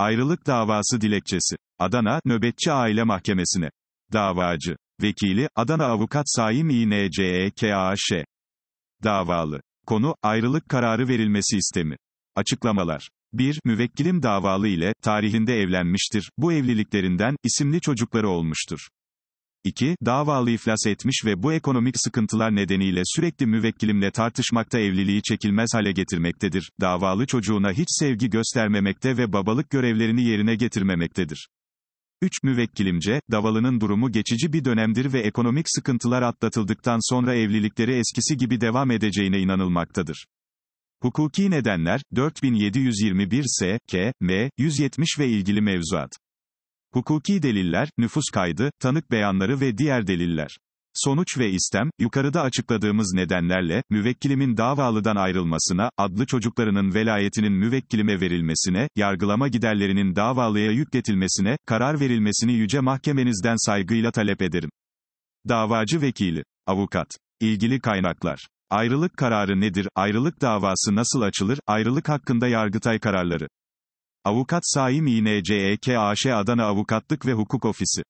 Ayrılık davası dilekçesi. Adana, Nöbetçi Aile Mahkemesi'ne. Davacı. Vekili, Adana Avukat Saim İNCEKAŞ. Davalı. Konu, ayrılık kararı verilmesi istemi. Açıklamalar. 1. Müvekkilim davalı ile, tarihinde evlenmiştir, bu evliliklerinden, isimli çocukları olmuştur. 2. Davalı iflas etmiş ve bu ekonomik sıkıntılar nedeniyle sürekli müvekkilimle tartışmakta evliliği çekilmez hale getirmektedir. Davalı çocuğuna hiç sevgi göstermemekte ve babalık görevlerini yerine getirmemektedir. 3. Müvekkilimce, davalının durumu geçici bir dönemdir ve ekonomik sıkıntılar atlatıldıktan sonra evlilikleri eskisi gibi devam edeceğine inanılmaktadır. Hukuki nedenler, 4721 S.K.M. 170 ve ilgili mevzuat. Hukuki deliller, nüfus kaydı, tanık beyanları ve diğer deliller. Sonuç ve istem, yukarıda açıkladığımız nedenlerle, müvekkilimin davalıdan ayrılmasına, adlı çocuklarının velayetinin müvekkilime verilmesine, yargılama giderlerinin davalıya yükletilmesine, karar verilmesini yüce mahkemenizden saygıyla talep ederim. Davacı vekili, avukat, ilgili kaynaklar, ayrılık kararı nedir, ayrılık davası nasıl açılır, ayrılık hakkında yargıtay kararları. Avukat Saim İNCEKAŞ e Adana Avukatlık ve Hukuk Ofisi